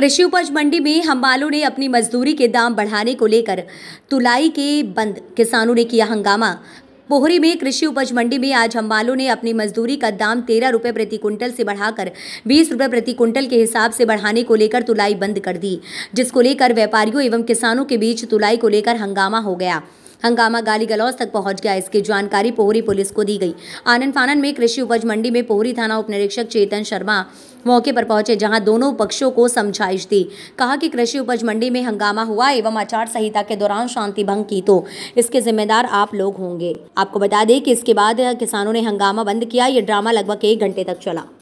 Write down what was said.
कृषि उपज मंडी में हम्बालों ने अपनी मजदूरी के दाम बढ़ाने को लेकर तुलाई के बंद किसानों ने किया हंगामा पोहरी में कृषि उपज मंडी में आज हम्बालों ने अपनी मजदूरी का दाम तेरह रुपये प्रति क्विंटल से बढ़ाकर बीस रुपये प्रति क्विंटल के हिसाब से बढ़ाने को लेकर तुलाई बंद कर दी जिसको लेकर व्यापारियों एवं किसानों के बीच तुलाई को लेकर हंगामा हो गया हंगामा गाली गलौज तक पहुंच गया इसकी जानकारी पोहरी पुलिस को दी गई आनंद फानन में कृषि उपज मंडी में पोहरी थाना उप निरीक्षक चेतन शर्मा मौके पर पहुंचे जहां दोनों पक्षों को समझाइश दी कहा कि कृषि उपज मंडी में हंगामा हुआ एवं आचार संहिता के दौरान शांति भंग की तो इसके जिम्मेदार आप लोग होंगे आपको बता दें कि इसके बाद किसानों ने हंगामा बंद किया ये ड्रामा लगभग एक घंटे तक चला